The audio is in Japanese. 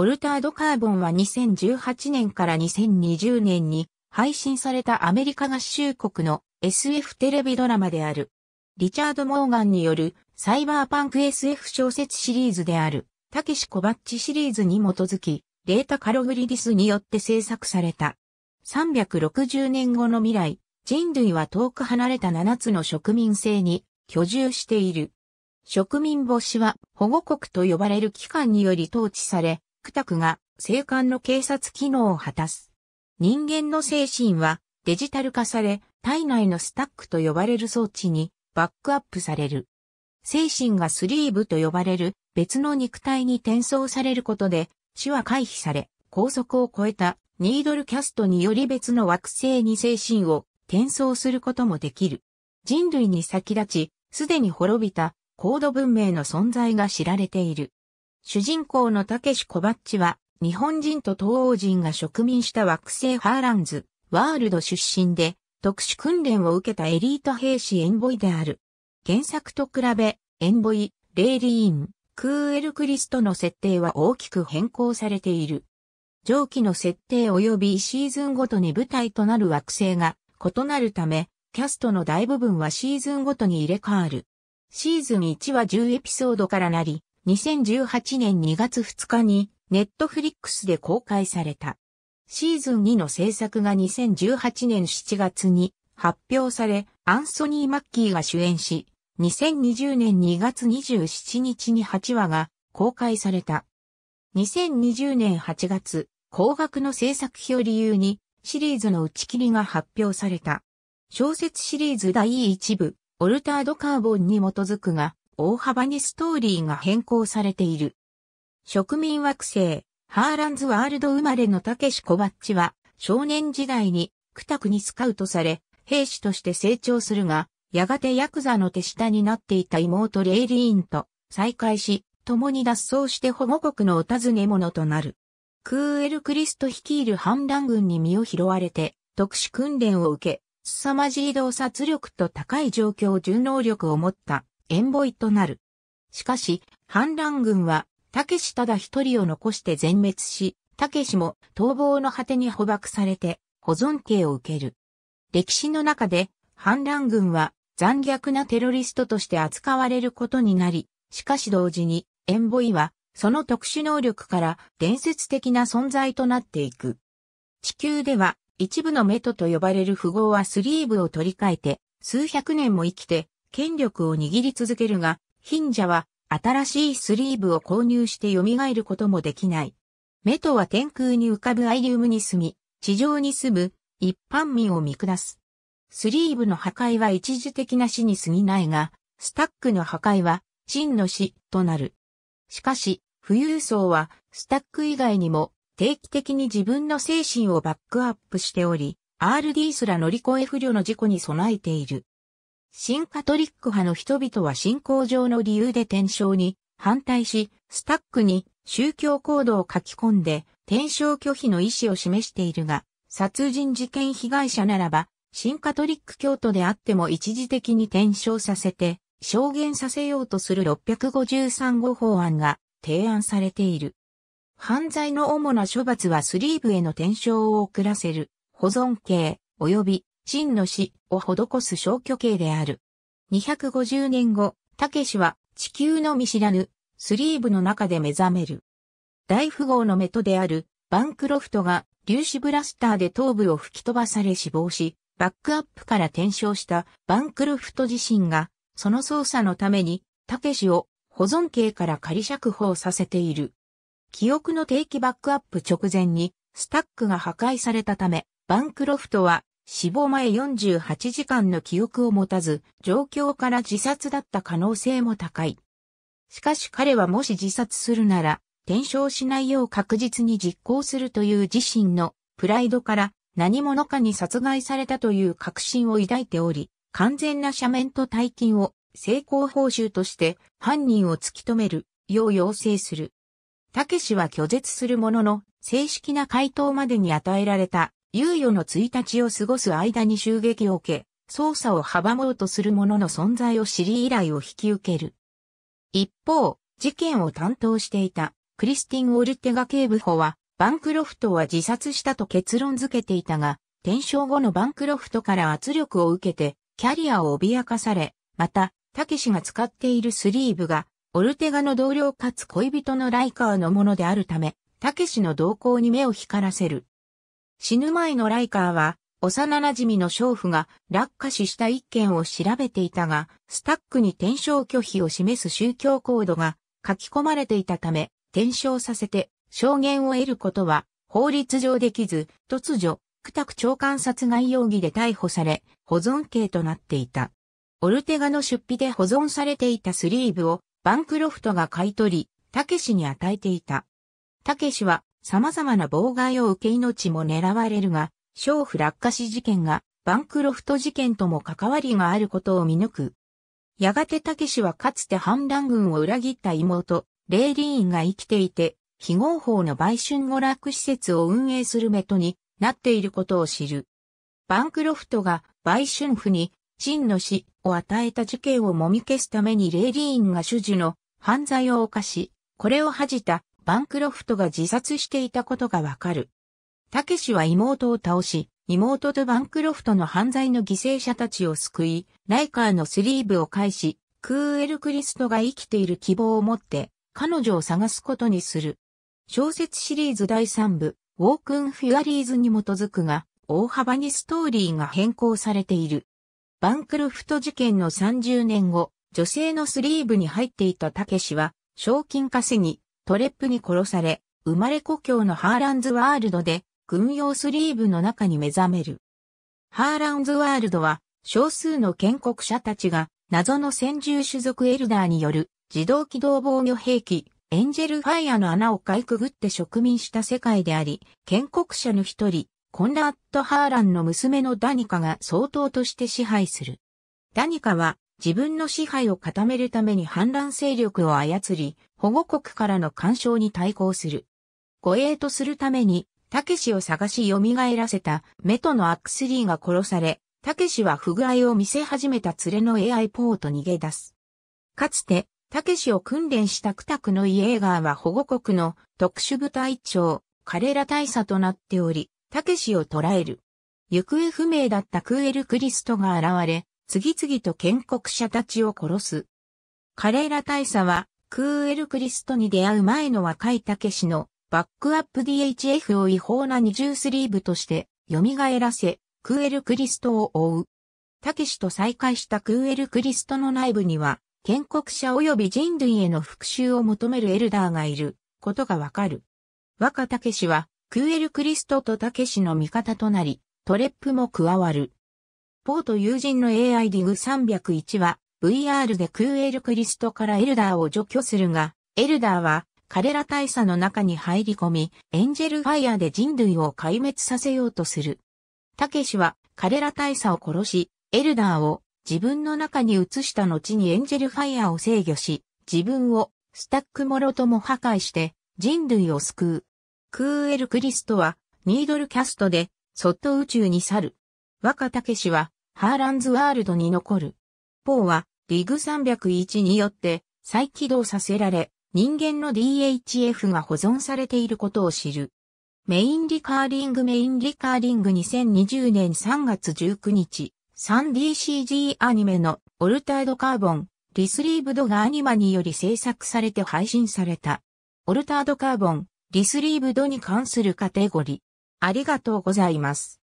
オルタードカーボンは2018年から2020年に配信されたアメリカ合衆国の SF テレビドラマである。リチャード・モーガンによるサイバーパンク SF 小説シリーズである、たけしコバッチシリーズに基づき、レータ・カログリディスによって制作された。360年後の未来、人類は遠く離れた7つの植民性に居住している。植民母子は保護国と呼ばれる機関により統治され、クタクが生還の警察機能を果たす。人間の精神はデジタル化され、体内のスタックと呼ばれる装置にバックアップされる。精神がスリーブと呼ばれる別の肉体に転送されることで死は回避され、高速を超えたニードルキャストにより別の惑星に精神を転送することもできる。人類に先立ち、すでに滅びた高度文明の存在が知られている。主人公のたけしコバッチは、日本人と東欧人が植民した惑星ハーランズ、ワールド出身で、特殊訓練を受けたエリート兵士エンボイである。原作と比べ、エンボイ、レイリーン、クーエルクリストの設定は大きく変更されている。上記の設定及びシーズンごとに舞台となる惑星が異なるため、キャストの大部分はシーズンごとに入れ替わる。シーズン1は10エピソードからなり、2018年2月2日にネットフリックスで公開された。シーズン2の制作が2018年7月に発表され、アンソニー・マッキーが主演し、2020年2月27日に8話が公開された。2020年8月、高額の制作費を理由にシリーズの打ち切りが発表された。小説シリーズ第1部、オルタードカーボンに基づくが、大幅にストーリーが変更されている。植民惑星、ハーランズワールド生まれのたけしコバッチは、少年時代に、クタクにスカウトされ、兵士として成長するが、やがてヤクザの手下になっていた妹レイリーンと再会し、共に脱走して保護国のお尋ね者となる。クーエル・クリスト率いる反乱軍に身を拾われて、特殊訓練を受け、凄まじい洞察力と高い状況順能力を持ったエンボイとなる。しかし、反乱軍は、たけしただ一人を残して全滅し、たけしも逃亡の果てに捕獲されて、保存刑を受ける。歴史の中で、反乱軍は残虐なテロリストとして扱われることになり、しかし同時に、エンボイは、その特殊能力から伝説的な存在となっていく。地球では、一部のメトと呼ばれる符号はスリーブを取り替えて、数百年も生きて、権力を握り続けるが、貧者は新しいスリーブを購入して蘇ることもできない。メトは天空に浮かぶアイリウムに住み、地上に住む一般民を見下す。スリーブの破壊は一時的な死に過ぎないが、スタックの破壊は真の死となる。しかし、富裕層はスタック以外にも定期的に自分の精神をバックアップしており、RD すら乗り越え不慮の事故に備えている。新カトリック派の人々は信仰上の理由で転生に反対し、スタックに宗教行動を書き込んで転生拒否の意思を示しているが、殺人事件被害者ならば、新カトリック教徒であっても一時的に転生させて、証言させようとする653号法案が提案されている。犯罪の主な処罰はスリーブへの転生を遅らせる、保存刑、及び真の死を施す消去刑である。250年後、たけしは地球の見知らぬスリーブの中で目覚める。大富豪のメトであるバンクロフトが粒子ブラスターで頭部を吹き飛ばされ死亡し、バックアップから転生したバンクロフト自身が、その捜査のために、たけしを保存刑から仮釈放させている。記憶の定期バックアップ直前に、スタックが破壊されたため、バンクロフトは死亡前48時間の記憶を持たず、状況から自殺だった可能性も高い。しかし彼はもし自殺するなら、転生しないよう確実に実行するという自身のプライドから何者かに殺害されたという確信を抱いており、完全な斜面と大金を成功報酬として犯人を突き止めるよう要請する。たけしは拒絶するものの、正式な回答までに与えられた猶予の1日を過ごす間に襲撃を受け、捜査を阻もうとする者の存在を知り依頼を引き受ける。一方、事件を担当していたクリスティン・オルテガ警部補は、バンクロフトは自殺したと結論付けていたが、転生後のバンクロフトから圧力を受けて、キャリアを脅かされ、また、タケシが使っているスリーブが、オルテガの同僚かつ恋人のライカーのものであるため、タケシの動向に目を光らせる。死ぬ前のライカーは、幼馴染の娼婦が落下死した一件を調べていたが、スタックに転生拒否を示す宗教コードが書き込まれていたため、転生させて証言を得ることは法律上できず、突如、区宅長官殺害容疑で逮捕され、保存刑となっていた。オルテガの出費で保存されていたスリーブをバンクロフトが買い取り、タケシに与えていた。タケシは様々な妨害を受け命も狙われるが、娼婦落下死事件がバンクロフト事件とも関わりがあることを見抜く。やがて武氏はかつて反乱軍を裏切った妹、レイリーンが生きていて、非合法の売春娯楽施設を運営するメトになっていることを知る。バンクロフトが売春婦に真の死を与えた事件をもみ消すためにレイリーンが主事の犯罪を犯し、これを恥じたバンクロフトが自殺していたことがわかる。たけしは妹を倒し、妹とバンクロフトの犯罪の犠牲者たちを救い、ライカーのスリーブを返し、クーエル・クリストが生きている希望を持って、彼女を探すことにする。小説シリーズ第3部、ウォークン・フュアリーズに基づくが、大幅にストーリーが変更されている。バンクロフト事件の30年後、女性のスリーブに入っていたたけしは、賞金稼ぎ、トレップに殺され、生まれ故郷のハーランズワールドで、軍用スリーブの中に目覚める。ハーランズワールドは、少数の建国者たちが、謎の先住種族エルダーによる、自動機動防御兵器、エンジェルファイアの穴をかいくぐって植民した世界であり、建国者の一人、コンラット・ハーランの娘のダニカが総統として支配する。ダニカは自分の支配を固めるために反乱勢力を操り、保護国からの干渉に対抗する。護衛とするために、たけしを探し蘇らせたメトのアクスリーが殺され、たけしは不具合を見せ始めた連れの AI ポーと逃げ出す。かつて、たけしを訓練したクタクのイエーガーは保護国の特殊部隊長、彼ら大佐となっており、たけしを捕らえる。行方不明だったクーエル・クリストが現れ、次々と建国者たちを殺す。カレーラ大佐は、クーエル・クリストに出会う前の若いたけしの、バックアップ DHF を違法な二重スリーブとして、蘇らせ、クーエル・クリストを追う。たけしと再会したクーエル・クリストの内部には、建国者及び人類への復讐を求めるエルダーがいることがわかる。若た氏は、クーエル・クリストとたけしの味方となり、トレップも加わる。ポート友人の AI ディグ301は VR でクーエル・クリストからエルダーを除去するが、エルダーは彼ら大佐の中に入り込み、エンジェルファイアで人類を壊滅させようとする。たけしは彼ら大佐を殺し、エルダーを自分の中に移した後にエンジェルファイアを制御し、自分をスタックもろとも破壊して人類を救う。クーエル・クリストはニードルキャストでそっと宇宙に去る。若ケ氏はハーランズワールドに残る。ポーは、リグ301によって再起動させられ、人間の DHF が保存されていることを知る。メインリカーリングメインリカーリング2020年3月19日、3DCG アニメのオルタードカーボン、リスリーブドがアニマにより制作されて配信された。オルタードカーボン、リスリーブドに関するカテゴリー。ありがとうございます。